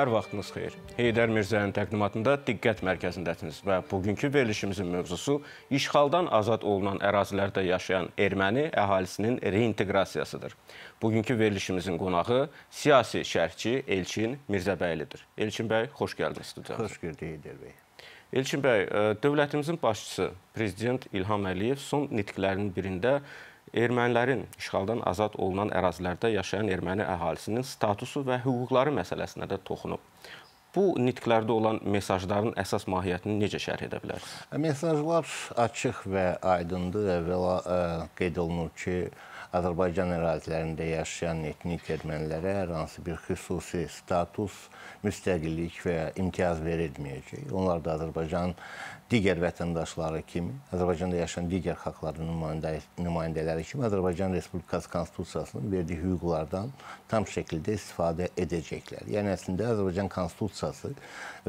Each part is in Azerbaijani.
Hər vaxtınız xeyir. Heydər Mirzənin təqdimatında diqqət mərkəzindəsiniz və bugünkü verilişimizin mövzusu işğaldan azad olunan ərazilərdə yaşayan erməni əhalisinin reinteqrasiyasıdır. Bugünkü verilişimizin qonağı siyasi şərhçi Elçin Mirzəbəylidir. Elçin bəy, xoş gəldiniz studiyamıza. Xoş gördük Heydər bəy. Elçin bəy, e, dövlətimizin başçısı prezident İlham Əliyev son nitqlərinin birində ermənilərin işğaldan azad olunan ərazilərdə yaşayan erməni əhalisinin statusu və hüquqları məsələsinə də toxunub. Bu nitqlərdə olan mesajların əsas mahiyyətini necə şərh edə bilərsiniz? Mesajlar açıq və aydındır. Əvvəla ə, e, qeyd olunur ki, ə, Azərbaycan ərazilərində yaşayan etnik ermənilərə hər hansı bir xüsusi status, müstəqillik və ya imtiyaz verilməyəcək. Onlar da Azərbaycan digər vətəndaşları kimi, Azərbaycanda yaşayan digər xalqların nümayəndə, nümayəndələri kimi Azərbaycan Respublikası Konstitusiyasının verdiyi hüquqlardan tam şəkildə istifadə edəcəklər. Yəni əslində Azərbaycan Konstitusiyası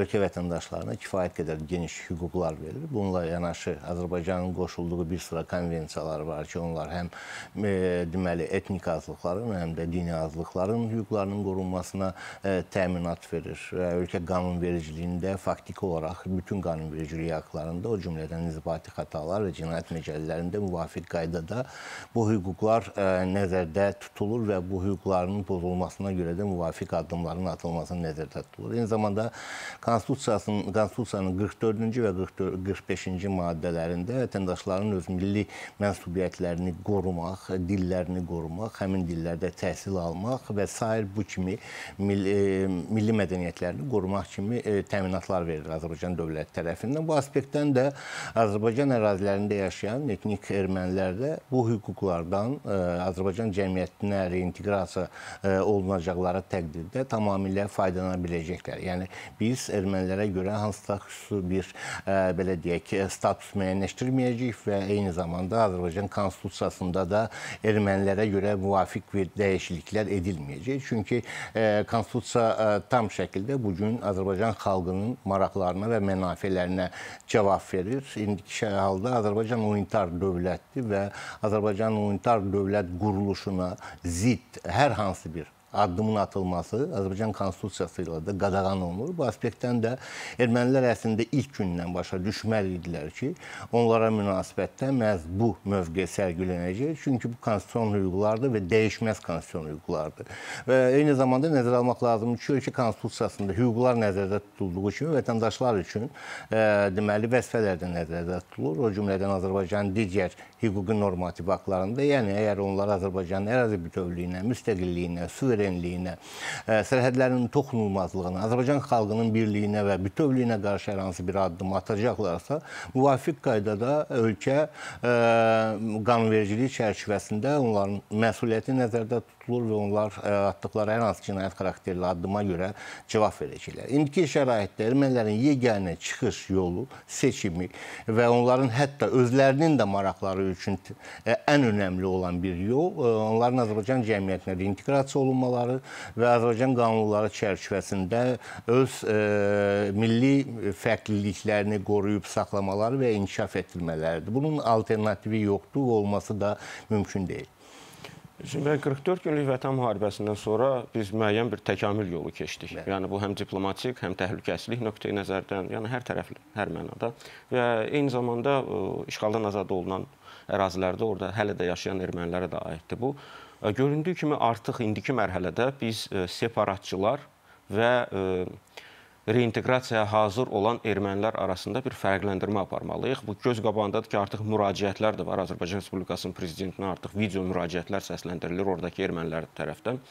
ölkə vətəndaşlarına kifayət qədər geniş hüquqlar verir. Bununla yanaşı Azərbaycanın qoşulduğu bir sıra konvensiyalar var ki, onlar həm e, deməli etnik azlıqların, həm də dini azlıqların hüquqlarının qorunmasına e, təminat verir və ölkə qanunvericiliyində faktiki olaraq bütün qanunvericilik aktlarında, o cümlədən inzibati xətalar və cinayət məcəllələrində müvafiq qaydada bu hüquqlar e, nəzərdə tutulur və bu hüquqların pozulmasına görə də müvafiq addımların atılması nəzərdə tutulur. Eyni zamanda konstitusiyasının konstitusiyanın 44-cü və 45-ci maddələrində vətəndaşların öz milli mənsubiyyətlərini qorumaq, dil dillərini qorumaq, həmin dillərdə təhsil almaq və sair bu kimi milli, e, milli mədəniyyətlərini qorumaq kimi e, təminatlar verilir Azərbaycan dövləti tərəfindən. Bu aspektdən də Azərbaycan ərazilərində yaşayan etnik ermənilər də bu hüquqlardan e, Azərbaycan cəmiyyətinə reinteqrasiya olunacaqları təqdirdə tamamilə faydalana biləcəklər. Yəni biz ermənilərə görə hansısa xüsusi bir belə deyək, status müəyyənləşdirməyəcəyik və eyni zamanda Azərbaycan konstitusiyasında da ermənilərə görə müvafiq bir dəyişikliklər edilməyəcək. Çünki e, konstitusiya e, tam şəkildə bu gün Azərbaycan xalqının maraqlarına və mənafelərinə cavab verir. İndiki halda Azərbaycan unitar dövlətdir və Azərbaycan unitar dövlət quruluşuna zidd hər hansı bir addımın atılması Azərbaycan konstitusiyası ilə də qadağan olunur. Bu aspektdən də ermənilər əslində ilk gündən başa düşməli idilər ki, onlara münasibətdə məhz bu mövqe sərgilənəcək. Çünki bu konstitusiyon hüquqlardır və dəyişməz konstitusiyon hüquqlardır. Və eyni zamanda nəzərə almaq lazımdır ki, ölkə konstitusiyasında hüquqlar nəzərdə tutulduğu kimi vətəndaşlar üçün e, deməli vəzifələr də nəzərdə tutulur. O cümlədən Azərbaycanın digər hüquqi normativ aktlarında, yəni əgər onlar Azərbaycanın ərazi bütövlüyünə, müstəqilliyinə, suverenliyinə suverenliyinə, e, sərhədlərin toxunulmazlığına, Azərbaycan xalqının birliyinə və bütövlüyünə qarşı hər hansı bir addım atacaqlarsa, müvafiq qaydada ölkə e, qanunvericilik çərçivəsində onların məsuliyyəti nəzərdə tutulur və onlar e, atdıqları hər hansı cinayət xarakterli addıma görə cavab verəcəklər. İndiki şəraitdə ermənilərin yeganə çıxış yolu, seçimi və onların hətta özlərinin də maraqları üçün ən önəmli olan bir yol onların Azərbaycan cəmiyyətinə reinteqrasiya olunmaları normaları və Azərbaycan qanunları çərçivəsində öz ə, e, milli fərqliliklərini qoruyub saxlamaları və inkişaf etdirmələridir. Bunun alternativi yoxdur, olması da mümkün deyil. Şimdi 44 günlük vətən müharibəsindən sonra biz müəyyən bir təkamül yolu keçdik. Bəli. Yəni bu həm diplomatik, həm təhlükəsizlik nöqteyi nəzərdən, yəni hər tərəfli, hər mənada və eyni zamanda ə, işğaldan azad olunan ərazilərdə orada hələ də yaşayan ermənilərə də aiddir bu. E, göründüyü kimi artıq indiki mərhələdə biz e, separatçılar və e, reinteqrasiyaya hazır olan ermənilər arasında bir fərqləndirmə aparmalıyıq. Bu göz qabağındadır ki, artıq müraciətlər də var. Azərbaycan Respublikasının prezidentinə artıq video müraciətlər səsləndirilir oradakı ermənilər tərəfdən.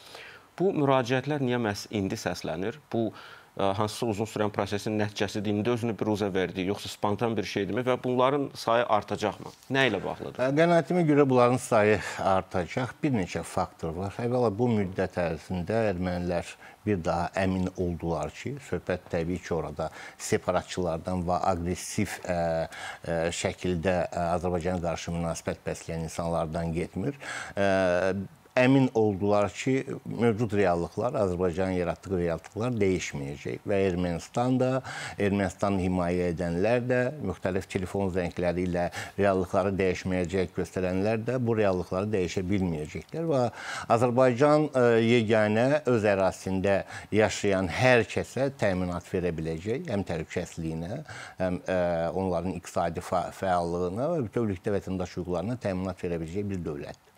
Bu müraciətlər niyə məhz indi səslənir? Bu müraciətlər hansısa uzun sürən prosesin nəticəsidir, indi özünü biruzə verdi, yoxsa spontan bir şeydirmi və bunların sayı artacaqmı? Nə ilə bağlıdır? Qənaətimə görə bunların sayı artacaq. Bir neçə faktor var. Əvvəla bu müddət ərzində ermənilər bir daha əmin oldular ki, söhbət təbii ki, orada separatçılardan və aqressiv ə, ə, şəkildə Azərbaycana qarşı münasibət bəsləyən insanlardan getmir. Ə, əmin oldular ki, mövcud reallıqlar, Azərbaycanın yaratdığı reallıqlar dəyişməyəcək və Ermənistan da, Ermənistanı himayə edənlər də, müxtəlif telefon zəngləri ilə reallıqları dəyişməyəcək göstərənlər də bu reallıqları dəyişə bilməyəcəklər və Azərbaycan e, yeganə öz ərazisində yaşayan hər kəsə təminat verə biləcək, həm təhlükəsizliyinə, həm e, onların iqtisadi fəallığına və bütövlükdə vətəndaş hüquqlarına təminat verə biləcək bir dövlətdir.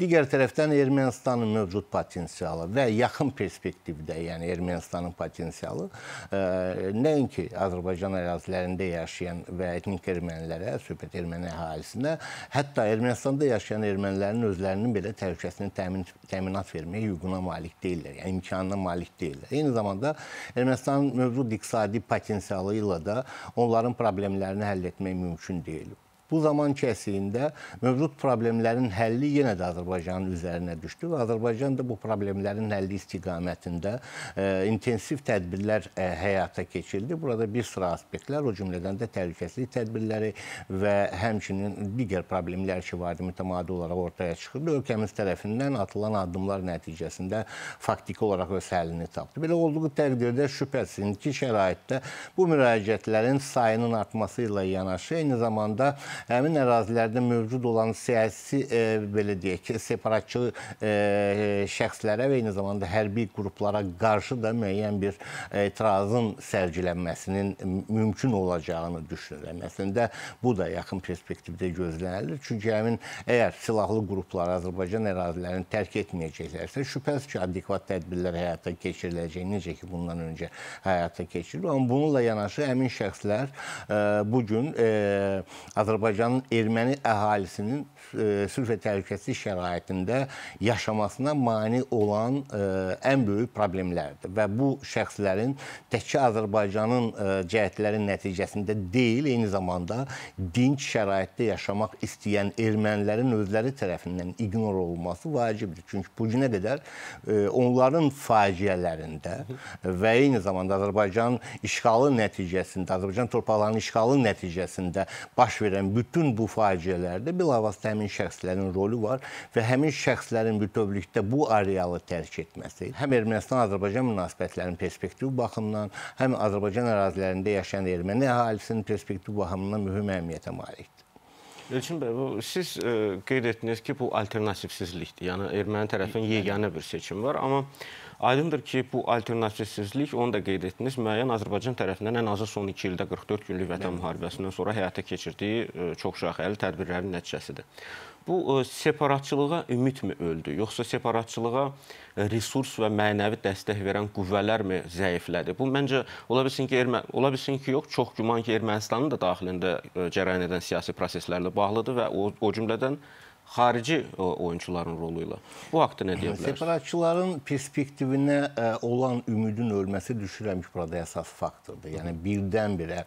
Digər tərəfdən Ermənistanın mövcud potensialı və yaxın perspektivdə, yəni Ermənistanın potensialı ə, e, nəinki Azərbaycan ərazilərində yaşayan və etnik ermənilərə, söhbət erməni əhalisinə, hətta Ermənistanda yaşayan ermənilərin özlərinin belə təhlükəsini təmin təminat verməyə hüququna malik deyillər, yəni imkanına malik deyillər. Eyni zamanda Ermənistanın mövcud iqtisadi potensialı ilə də onların problemlərini həll etmək mümkün deyil. Bu zaman kəsiyində mövcud problemlərin həlli yenə də Azərbaycanın üzərinə düşdü və Azərbaycan da bu problemlərin həlli istiqamətində e, intensiv tədbirlər e, həyata keçirdi. Burada bir sıra aspektlər, o cümlədən də təhlükəsizlik tədbirləri və həmçinin digər problemlər ki, vardı mütəmadi olaraq ortaya çıxırdı. Ölkəmiz tərəfindən atılan addımlar nəticəsində faktiki olaraq öz həllini tapdı. Belə olduğu təqdirdə şübhəsiz ki, şəraitdə bu müraciətlərin sayının artması ilə yanaşı eyni zamanda həmin ərazilərdə mövcud olan siyasi e, belə deyək ki, separatçı e, şəxslərə və eyni zamanda hərbi qruplara qarşı da müəyyən bir etirazın sərgilənməsinin mümkün olacağını düşünürəm. Əslində bu da yaxın perspektivdə gözlənilir. Çünki həmin əgər silahlı qruplar Azərbaycan ərazilərini tərk etməyəcəklərsə, şübhəsiz ki, adekvat tədbirlər həyata keçiriləcək. Necə ki, bundan öncə həyata keçirilib. Amma bununla yanaşı həmin şəxslər e, bu gün e, Azərbaycan Azərbaycanın erməni əhalisinin e, sülh və təhlükəsiz şəraitində yaşamasına mane olan e, ən böyük problemlərdir və bu şəxslərin təkcə Azərbaycanın e, cəhətləri nəticəsində deyil, eyni zamanda dinc şəraitdə yaşamaq istəyən ermənilərin özləri tərəfindən ignor olunması vacibdir. Çünki bu günə qədər onların faciələrində və eyni zamanda Azərbaycan işğalı nəticəsində, Azərbaycan torpaqlarının işğalı nəticəsində baş verən bütün bütün bu faciələrdə bilavasitə həmin şəxslərin rolu var və həmin şəxslərin bütövlükdə bu arealı tərk etməsi həm Ermənistan-Azərbaycan münasibətlərinin perspektivi baxımından, həm Azərbaycan ərazilərində yaşayan erməni əhalisinin perspektivi baxımından mühüm əhəmiyyətə malikdir. Elçin bəy, bu siz ə, e, qeyd etdiniz ki, bu alternativsizlikdir. Yəni erməni tərəfin yeganə bir seçimi var, amma Aydındır ki, bu alternativsizlik, onu da qeyd etdiniz, müəyyən Azərbaycan tərəfindən ən azı son 2 ildə 44 günlük vətən müharibəsindən sonra həyata keçirdiyi e, çoxşaxəli tədbirlərin nəticəsidir. Bu e, separatçılığa ümidmi öldü, yoxsa separatçılığa e, resurs və mənəvi dəstək verən qüvvələrmi zəiflədi? Bu məncə ola bilsin ki, Ermə ola bilsin ki, yox, çox güman ki, Ermənistanın da daxilində cərəyan edən siyasi proseslərlə bağlıdır və o, o cümlədən xarici e, oyunçuların rolu ilə. Bu haqqda nə deyə bilərsiniz? Separatçıların perspektivinə e, olan ümidin ölməsi düşürəmiş burada əsas faktordur. Yəni birdən-birə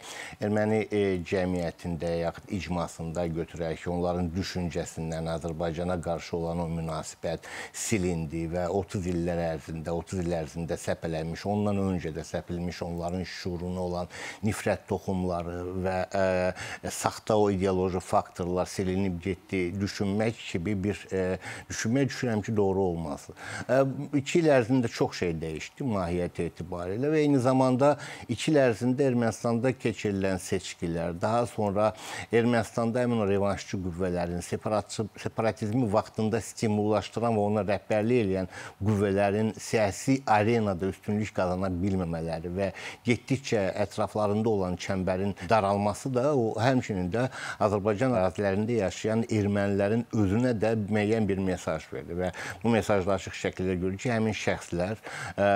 erməni e, cəmiyyətində yaxud icmasında götürək onların düşüncəsindən Azərbaycana qarşı olan o münasibət silindi və 30 illər ərzində 30 il ərzində səpələnmiş, ondan öncə də səpilmiş onların şuuruna olan nifrət toxumları və ə, saxta o ideoloji faktorlar silinib getdi. Düşünmək etmək kimi bir e, düşünmə düşünürəm ki, doğru olmaz. E, iki il ərzində çox şey dəyişdi mahiyyət etibarilə və eyni zamanda iki il ərzində Ermənistanda keçirilən seçkilər, daha sonra Ermənistanda həmin o revanşçı qüvvələrin separatçı separatizmi vaxtında stimullaşdıran və ona rəhbərlik edən qüvvələrin siyasi arenada üstünlük qazana bilməmələri və getdikcə ətraflarında olan çəmbərin daralması da o həmçinin də Azərbaycan ərazilərində yaşayan ermənilərin özünə də müəyyən bir mesaj verir və bu mesajlaşıq şəkildə görür ki, həmin şəxslər ə, e,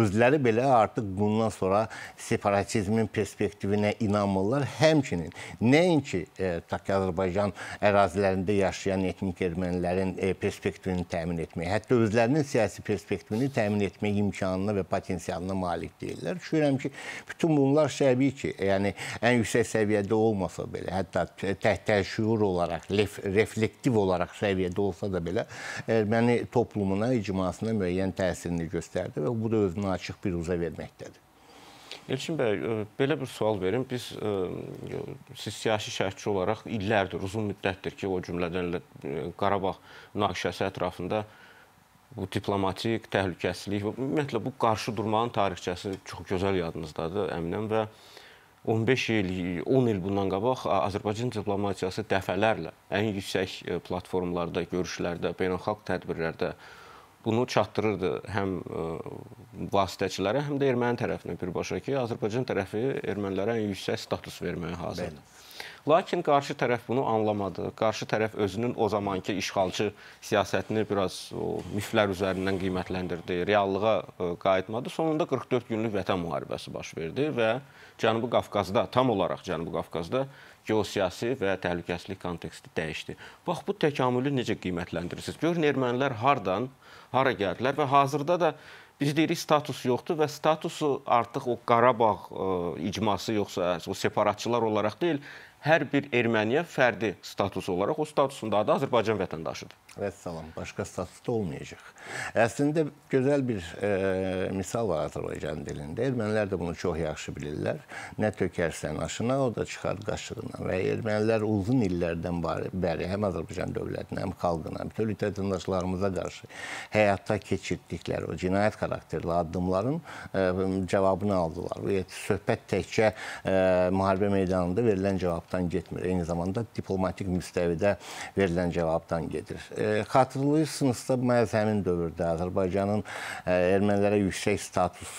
özləri belə artıq bundan sonra separatizmin perspektivinə inanmırlar. Həmçinin nəinki e, ə, Taki Azərbaycan ərazilərində yaşayan etnik ermənilərin ə, e, perspektivini təmin etməyə, hətta özlərinin siyasi perspektivini təmin etmək imkanına və potensialına malik deyillər. Düşünürəm ki, bütün bunlar təbii ki, yəni ən yüksək səviyyədə olmasa belə, hətta təhtəşüur olaraq reflektiv kollektiv olaraq səviyyədə olsa da belə erməni toplumuna, icmasına müəyyən təsirini göstərdi və bu da özünü açıq bir uza verməkdədir. Elçin bəy, e, belə bir sual verim. Biz e, siz siyasi şərhçi olaraq illərdir, uzun müddətdir ki, o cümlədən e, Qarabağ münaqişəsi ətrafında bu diplomatik təhlükəsizlik və ümumiyyətlə bu qarşı durmanın tarixçəsi çox gözəl yadınızdadır, əminəm və 15 il, 10 il bundan qabaq Azərbaycan diplomatiyası dəfələrlə ən yüksək e, platformalarda, görüşlərdə, beynəlxalq tədbirlərdə bunu çatdırırdı həm e, vasitəçilərə, həm də erməni tərəfinə birbaşa ki, Azərbaycan tərəfi ermənilərə ən yüksək status verməyə hazırdır. Bəli. Lakin qarşı tərəf bunu anlamadı. Qarşı tərəf özünün o zamanki işğalçı siyasətini biraz o miflər üzərindən qiymətləndirdi, reallığa e, qayıtmadı. Sonunda 44 günlük vətən müharibəsi baş verdi və Cənubi Qafqazda, tam olaraq Cənubi Qafqazda geosiyasi və təhlükəsizlik konteksti dəyişdi. Bax bu təkamülü necə qiymətləndirirsiniz? Görün ermənilər hardan, hara gəldilər və hazırda da biz deyirik status yoxdur və statusu artıq o Qarabağ ə, e, icması yoxsa o separatçılar olaraq deyil, hər bir erməniyə fərdi statusu olaraq o statusunda adı Azərbaycan vətəndaşıdır. Vəssalam, başqa statusda olmayacaq. Əslində gözəl bir e, misal var Azərbaycan dilində. Ermənilər də bunu çox yaxşı bilirlər. Nə tökərsən aşına, o da çıxar qaşığına. Və ermənilər uzun illərdən bəri həm Azərbaycan dövlətinə, həm xalqına, bütün vətəndaşlarımıza qarşı həyatda keçirdikləri o cinayət xarakterli addımların e, cavabını aldılar. Və söhbət təkcə e, müharibə meydanında verilən cavabdan getmir. Eyni zamanda diplomatik müstəvidə verilən cavabdan gedir. E, Xatırlayırsınızsa, məhz həmin dövrdə Azərbaycanın ermənilərə yüksək status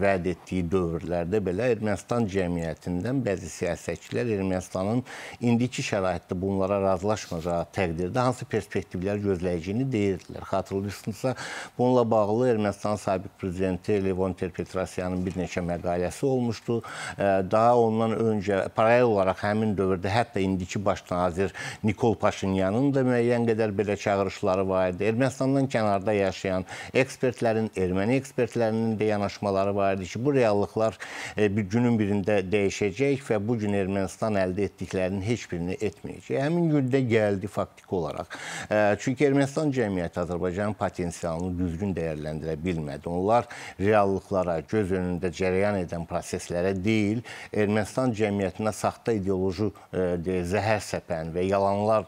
vəd etdiyi dövrlərdə belə Ermənistan cəmiyyətindən bəzi siyasətçilər Ermənistanın indiki şəraitdə bunlara razılaşmayacağı təqdirdə hansı perspektivlər gözləyəcəyini deyirdilər. Xatırlayırsınızsa, bununla bağlı Ermənistanın sabiq prezidenti Levon Terpetrasyanın bir neçə məqaləsi olmuşdu. Daha ondan öncə paralel olaraq həmin dövrdə hətta indiki baş nazir Nikol Paşinyanın da müəyyən qədər qədər belə çağırışları var idi. Ermənistandan kənarda yaşayan ekspertlərin, erməni ekspertlərinin də yanaşmaları var idi ki, bu reallıqlar e, bir günün birində dəyişəcək və bu gün Ermənistan əldə etdiklərinin heç birini etməyəcək. Həmin gündə gəldi faktiki olaraq. E, çünki Ermənistan cəmiyyəti Azərbaycanın potensialını düzgün dəyərləndirə bilmədi. Onlar reallıqlara, göz önündə cərəyan edən proseslərə deyil, Ermənistan cəmiyyətinə saxta ideoloji e, zəhər səpən və yalanlar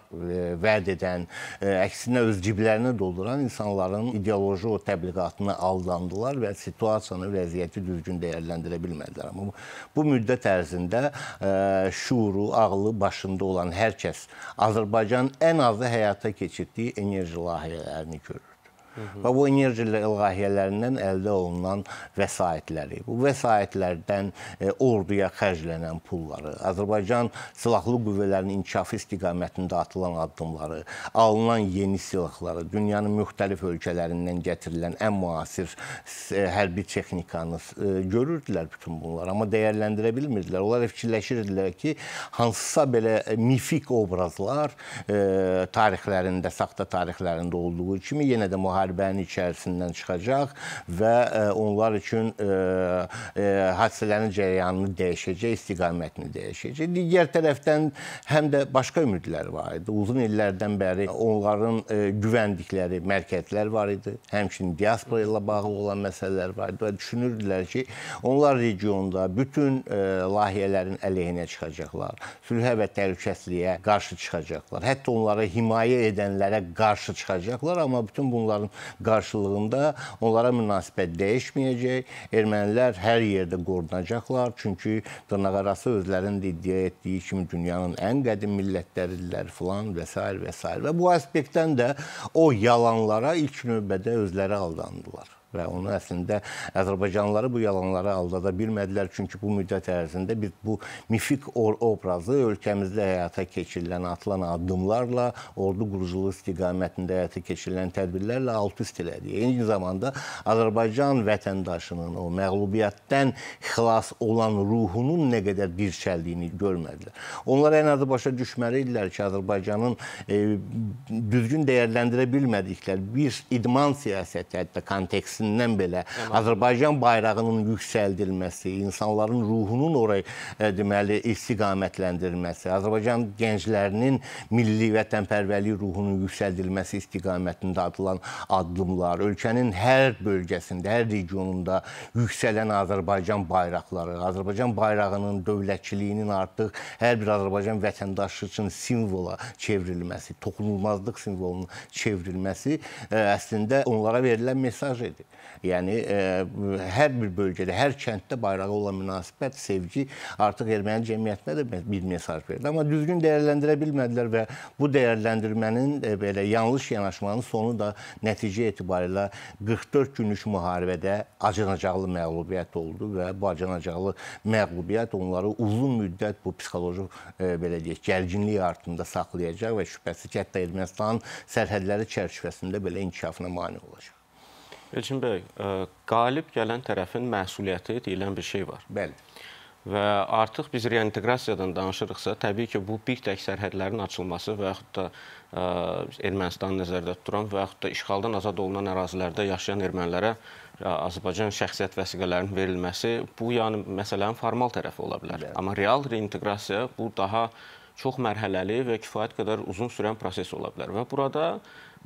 vəd edən, E, əksinə öz ciblərini dolduran insanların ideoloji o təbliğatına aldandılar və situasiyanı, vəziyyəti düzgün dəyərləndirə bilmədilər. Amma bu, bu müddət ərzində ə, e, şuuru, ağlı başında olan hər kəs Azərbaycan ən azı həyata keçirdiyi enerji layihələrini görür və bu enerji layihələrindən əldə olunan vəsaitləri, bu vəsaitlərdən e, orduya xərclənən pulları, Azərbaycan silahlı qüvvələrinin inkişafı istiqamətində atılan addımları, alınan yeni silahları, dünyanın müxtəlif ölkələrindən gətirilən ən müasir e, hərbi texnikanı e, görürdülər bütün bunlar, amma dəyərləndirə bilmirdilər. Onlar fikirləşirdilər ki, hansısa belə e, mifik obrazlar e, tarixlərində, saxta tarixlərində olduğu kimi yenə də müharibə müharibənin içərisindən çıxacaq və e, onlar üçün e, e, hadisələrin cərəyanını dəyişəcək, istiqamətini dəyişəcək. Digər tərəfdən həm də başqa ümidlər var idi. Uzun illərdən bəri onların güvəndikləri mərkəzlər var idi. Həmçinin diaspora ilə bağlı olan məsələlər var idi və düşünürdülər ki, onlar regionda bütün layihələrin əleyhinə çıxacaqlar. Sülhə və təhlükəsizliyə qarşı çıxacaqlar. Hətta onları himayə edənlərə qarşı çıxacaqlar, amma bütün bunların qarşılığında onlara münasibət dəyişməyəcək. Ermənilər hər yerdə qorunacaqlar, çünki dırnaqarası özlərinin də iddia etdiyi kimi dünyanın ən qədim millətləridirlər filan və s. və s. və bu aspektdən də o yalanlara ilk növbədə özləri aldandılar və onu əslində Azərbaycanlıları bu yalanlara aldada bilmədilər. Çünki bu müddət ərzində biz bu mifik obrazı ölkəmizdə həyata keçirilən, atılan addımlarla, ordu quruculuğu istiqamətində həyata keçirilən tədbirlərlə alt-üst elədi. Eyni zamanda Azərbaycan vətəndaşının o məğlubiyyətdən xilas olan ruhunun nə qədər dirçəldiyini görmədilər. Onlar ən azı başa düşməli idilər ki, Azərbaycanın e, düzgün dəyərləndirə bilmədikləri bir idman siyasəti, hətta kontekst tikilməsindən belə Əman. Azərbaycan bayrağının yüksəldilməsi, insanların ruhunun oraya ə, e, deməli istiqamətləndirilməsi, Azərbaycan gənclərinin milli vətənpərvərlik ruhunun yüksəldilməsi istiqamətində atılan addımlar, ölkənin hər bölgəsində, hər regionunda yüksələn Azərbaycan bayraqları, Azərbaycan bayrağının dövlətçiliyinin artıq hər bir Azərbaycan vətəndaşı üçün simvola çevrilməsi, toxunulmazlıq simvoluna çevrilməsi ə, e, əslində onlara verilən mesaj idi. Yəni ə, e, hər bir bölgədə, hər kənddə bayrağa olan münasibət, sevgi artıq erməni cəmiyyətinə də bir mesaj verdi. Amma düzgün dəyərləndirə bilmədilər və bu dəyərləndirmənin ə, e, belə yanlış yanaşmanın sonu da nəticə etibarilə 44 günlük müharibədə acınacaqlı məğlubiyyət oldu və bu acınacaqlı məğlubiyyət onları uzun müddət bu psixoloji ə, e, belə deyək, gərginlik altında saxlayacaq və şübhəsiz ki, hətta Ermənistanın sərhədləri çərçivəsində belə inkişafına mane olacaq. Elçin bəy, e, qalib gələn tərəfin məsuliyyəti deyilən bir şey var. Bəli. Və artıq biz reinteqrasiyadan danışırıqsa, təbii ki, bu bir tək sərhədlərin açılması və yaxud da ə, e, Ermənistanı nəzərdə tuturan və yaxud da işğaldan azad olunan ərazilərdə yaşayan ermənilərə e, Azərbaycan şəxsiyyət vəsiqələrinin verilməsi bu yəni məsələnin formal tərəfi ola bilər. Bəli. Amma real reinteqrasiya bu daha çox mərhələli və kifayət qədər uzun sürən proses ola bilər. Və burada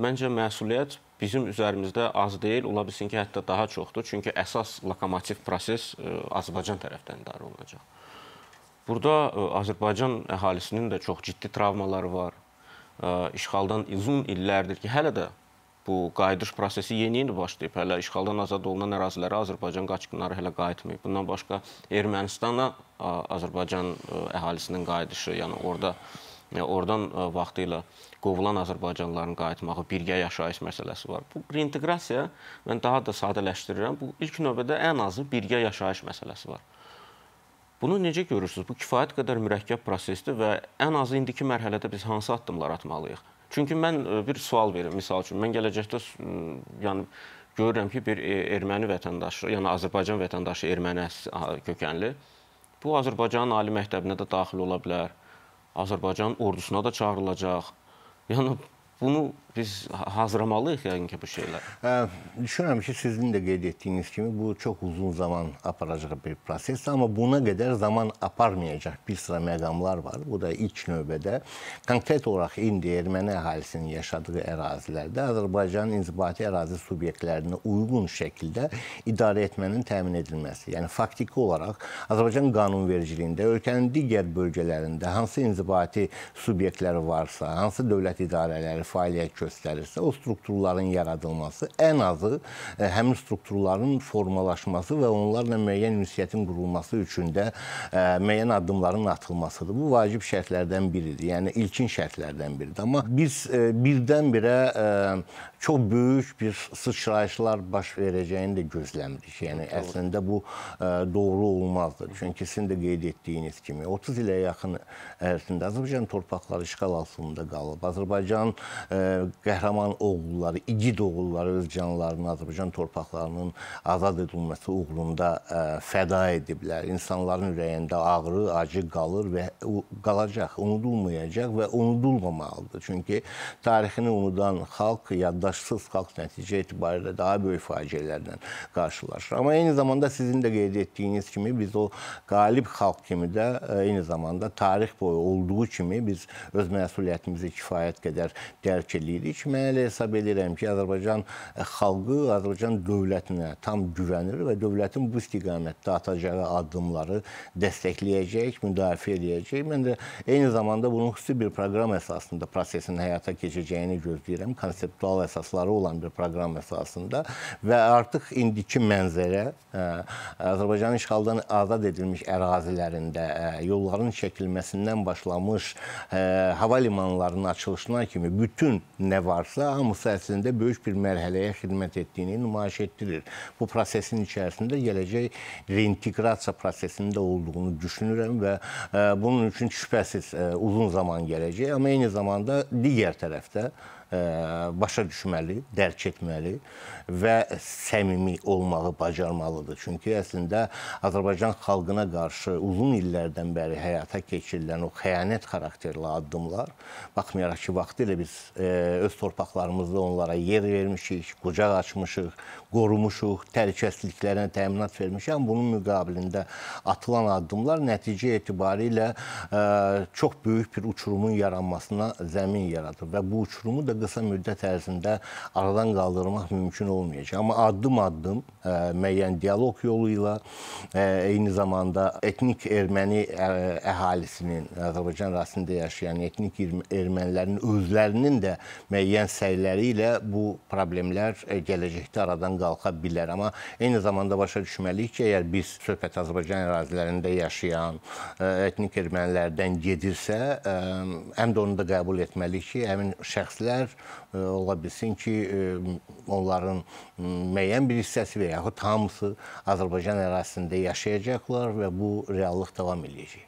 məncə məsuliyyət bizim üzərimizdə az deyil, ola bilsin ki, hətta daha çoxdur. Çünki əsas lokomotiv proses e, Azərbaycan tərəfdən idarə olunacaq. Burada e, Azərbaycan əhalisinin də çox ciddi travmaları var. E, işğaldan uzun illərdir ki, hələ də bu qayıdış prosesi yeni-yeni başlayıb. Hələ işğaldan azad olunan ərazilərə Azərbaycan qaçqınları hələ qayıtmayıb. Bundan başqa Ermənistana Azərbaycan əhalisinin qayıdışı, yəni orada E, oradan e, vaxtı ilə qovulan azərbaycanlıların qayıtmağı, birgə yaşayış məsələsi var. Bu reinteqrasiya mən daha da sadələşdirirəm. Bu ilk növbədə ən azı birgə yaşayış məsələsi var. Bunu necə görürsüz? Bu kifayət qədər mürəkkəb prosesdir və ən azı indiki mərhələdə biz hansı addımlar atmalıyıq? Çünki mən e, bir sual verim, misal üçün, mən gələcəkdə yəni görürəm ki, bir erməni vətəndaşı, yəni Azərbaycan vətəndaşı erməni kökənli bu Azərbaycanın ali məktəbinə də daxil ola bilər Azərbaycan ordusuna da çağırılacaq. Yəni bunu biz hazırlamalıyıq yəqin ki, bu şeylər. Hə, düşünürəm ki, sizin də qeyd etdiyiniz kimi bu çox uzun zaman aparacaq bir prosesdir, amma buna qədər zaman aparmayacaq bir sıra məqamlar var. Bu da ilk növbədə konkret olaraq indi erməni əhalisinin yaşadığı ərazilərdə Azərbaycanın inzibati ərazi subyektlərinə uyğun şəkildə idarə etmənin təmin edilməsi. Yəni faktiki olaraq Azərbaycan qanunvericiliyində ölkənin digər bölgələrində hansı inzibati subyektləri varsa, hansı dövlət idarələri fəaliyyət göstərir, göstərirsə, o strukturların yaradılması, ən azı e, həmin strukturların formalaşması və onlarla müəyyən ünsiyyətin qurulması üçün də e, müəyyən addımların atılmasıdır. Bu vacib şərtlərdən biridir. Yəni ilkin şərtlərdən biridir. Amma biz e, birdən-birə çox böyük bir sıçrayışlar baş verəcəyini də gözləmirik. Yəni doğru. əslində bu ə, e, doğru olmazdı. Çünki sizin də qeyd etdiyiniz kimi 30 ilə yaxın ərzində Azərbaycan torpaqları işğal altında qalıb. Azərbaycan ə, e, qəhrəman oğulları, igid oğulları öz canlarını Azərbaycan torpaqlarının azad edilməsi uğrunda ə, e, fəda ediblər. İnsanların ürəyində ağrı, acı qalır və qalacaq, unudulmayacaq və unudulmamalıdır. Çünki tarixini unudan xalq yaddan yoldaşsız xalq nəticə itibarilə daha böyük faciələrlə qarşılaşır. Amma eyni zamanda sizin də qeyd etdiyiniz kimi biz o qalib xalq kimi də e, eyni zamanda tarix boyu olduğu kimi biz öz məsuliyyətimizi kifayət qədər dərk edirik. Mən elə hesab edirəm ki, Azərbaycan e, xalqı Azərbaycan dövlətinə tam güvənir və dövlətin bu istiqamətdə atacağı addımları dəstəkləyəcək, müdafiə eləyəcək. Mən də eyni zamanda bunun xüsusi bir proqram əsasında prosesin həyata keçəcəyini gözləyirəm. Konseptual əsasında əsasları olan bir proqram əsasında və artıq indiki mənzərə e, Azərbaycanın işğaldan azad edilmiş ərazilərində e, yolların çəkilməsindən başlamış e, hava limanlarının açılışına kimi bütün nə varsa hamısı əslində böyük bir mərhələyə xidmət etdiyini nümayiş etdirir. Bu prosesin içərisində gələcək reinteqrasiya prosesində olduğunu düşünürəm və bunun üçün şübhəsiz uzun zaman gələcək, amma eyni zamanda digər tərəfdə başa düşməli, dərk etməli və səmimi olmağı bacarmalıdır. Çünki əslində Azərbaycan xalqına qarşı uzun illərdən bəri həyata keçirilən o xəyanət xarakterli addımlar, baxmayaraq ki, vaxtilə biz öz torpaqlarımızda onlara yer vermişik, qucaq açmışıq, qorumuşuq, təhlükəsizliklərinə təminat vermişik. Amma yəni bunun müqabilində atılan addımlar nəticə etibarilə çox böyük bir uçurumun yaranmasına zəmin yaradır və bu uçurumu da qısa müddət ərzində aradan qaldırmaq mümkün olmayacaq. Amma addım-addım e, müəyyən dialoq yolu ilə e, eyni zamanda etnik erməni e, əhalisinin, Azərbaycan rəsində yaşayan etnik ermənilərin özlərinin də müəyyən səyləri ilə bu problemlər gələcəkdə aradan qalxa bilər. Amma eyni zamanda başa düşməliyik ki, əgər biz söhbət Azərbaycan ərazilərində yaşayan etnik ermənilərdən gedirsə, həm də onu da qəbul etməliyik ki, həmin şəxslər verir. E, ola bilsin ki, e, onların müəyyən bir hissəsi və yaxud hamısı Azərbaycan ərazisində yaşayacaqlar və bu reallıq davam eləyəcək.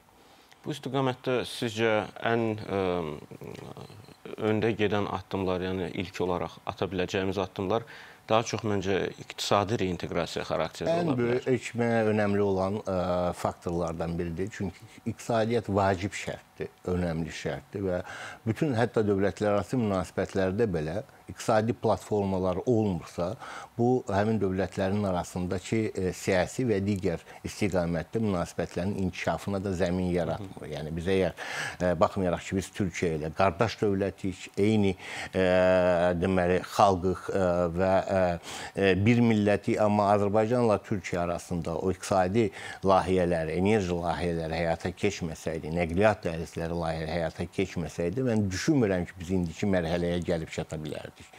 Bu istiqamətdə sizcə ən ə, e, öndə gedən addımlar, yəni ilk olaraq ata biləcəyimiz addımlar daha çox məncə iqtisadi reinteqrasiya xarakterli ola bilər. Ən böyük ölçməyə önəmli olan ə, e, faktorlardan biridir. Çünki iqtisadiyyat vacib şərtdir, önəmli şərtdir və bütün hətta dövlətlərarası münasibətlərdə belə ə, iqtisadi platformalar olmursa, bu həmin dövlətlərin arasındakı e, siyasi və digər istiqamətdə münasibətlərin inkişafına da zəmin yaratmır. Yəni biz əgər e, baxmayaraq ki, biz Türkiyə ilə qardaş dövlətik, eyni e, deməli xalqıq e, və e, e, bir milləti, amma Azərbaycanla Türkiyə arasında o iqtisadi layihələri, enerji layihələri həyata keçməsəydi, nəqliyyat dəhlizləri layihələri həyata keçməsəydi, mən düşünmürəm ki, biz indiki mərhələyə gəlib çata bilərdik etdik.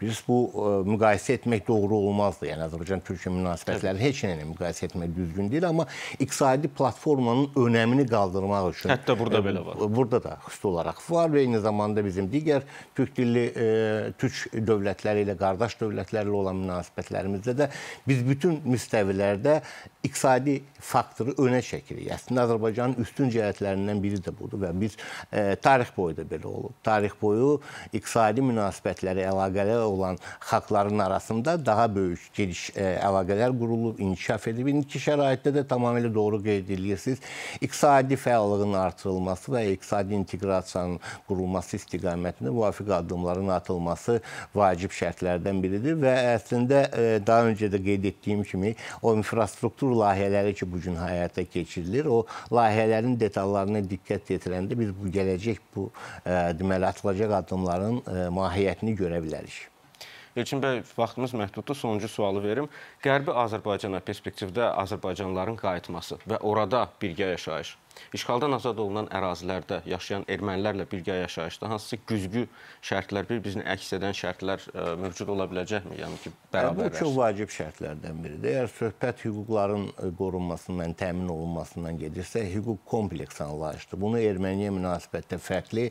Biz bu ə, e, müqayisə etmək doğru olmazdı. Yəni Azərbaycan-Türkiyə münasibətləri heç nə ilə müqayisə etmək düzgün deyil, amma iqtisadi platformanın önəmini qaldırmaq üçün hətta burada ə, e, belə var. Burada da xüsusi olaraq var və eyni zamanda bizim digər türk dilli ə, e, türk dövlətləri ilə, qardaş dövlətləri ilə olan münasibətlərimizdə də biz bütün müstəvilərdə iqtisadi faktoru önə çəkirik. Əslində Azərbaycanın üstün cəhətlərindən biri də budur və biz ə, tarix boyu da belə olub. Tarix boyu iqtisadi münasibətləri əlaqələr olan xalqların arasında daha böyük geniş e, əlaqələr qurulub, inkişaf edib. İndiki şəraitdə də tamamilə doğru qeyd edirsiniz. İqtisadi fəallığın artırılması və iqtisadi inteqrasiyanın qurulması istiqamətində müvafiq addımların atılması vacib şərtlərdən biridir və əslində e, daha öncə də qeyd etdiyim kimi o infrastruktur layihələri ki, bu gün həyata keçirilir, o layihələrin detallarına diqqət yetirəndə biz bu gələcək bu e, deməli atılacaq addımların mahiyyətini görə görə bilərik. Elçin bəy, vaxtımız məhduddur. Sonuncu sualı verim. Qərbi Azərbaycana perspektivdə Azərbaycanlıların qayıtması və orada birgə yaşayış işğaldan azad olunan ərazilərdə yaşayan ermənilərlə birgə yaşayışda hansısa güzgü şərtlər, bir-birini əks edən şərtlər e, mövcud ola biləcəkmi? Yəni ki, bərabər. Bu çox vacib şərtlərdən biridir. Əgər söhbət hüquqların e, qorunmasından, təmin olunmasından gedirsə, hüquq kompleks anlayışdır. Bunu erməniyə münasibətdə fərqli,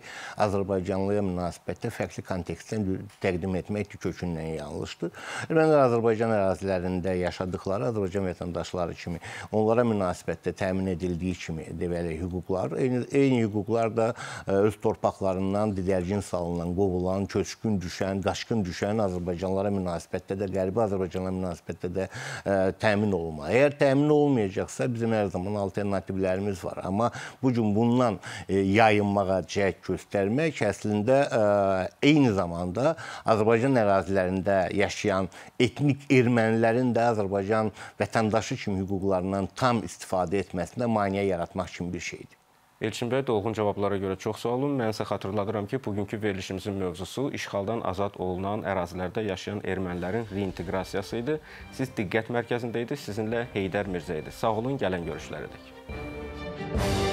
azərbaycanlıya münasibətdə fərqli kontekstdən təqdim etmək kökündən yanlışdır. Ermənilər Azərbaycan ərazilərində yaşadıqları Azərbaycan vətəndaşları kimi onlara münasibətdə təmin edildiyi kimi, demək səviyyəli hüquqlar, eyni, eyni hüquqlar da e, öz torpaqlarından didərgin salınan, qovulan, köçkün düşən, qaçqın düşən Azərbaycanlara münasibətdə də, Qərbi Azərbaycanlara münasibətdə də ə, e, təmin olunmalı. Əgər təmin olmayacaqsa, bizim hər zaman alternativlərimiz var. Amma bu gün bundan ə, e, yayınmağa cəhd göstərmək əslində ə, eyni zamanda Azərbaycan ərazilərində yaşayan etnik ermənilərin də Azərbaycan vətəndaşı kimi hüquqlarından tam istifadə etməsinə maneə yaratmaq kimi mümkün bir şeydir. Elçin bəy, dolğun cavablara görə çox sağ olun. Mən isə xatırladıram ki, bugünkü verilişimizin mövzusu işğaldan azad olunan ərazilərdə yaşayan ermənilərin reinteqrasiyası idi. Siz diqqət mərkəzində idi, sizinlə Heydər Mirzə idi. Sağ olun, gələn görüşlərədək. Müzik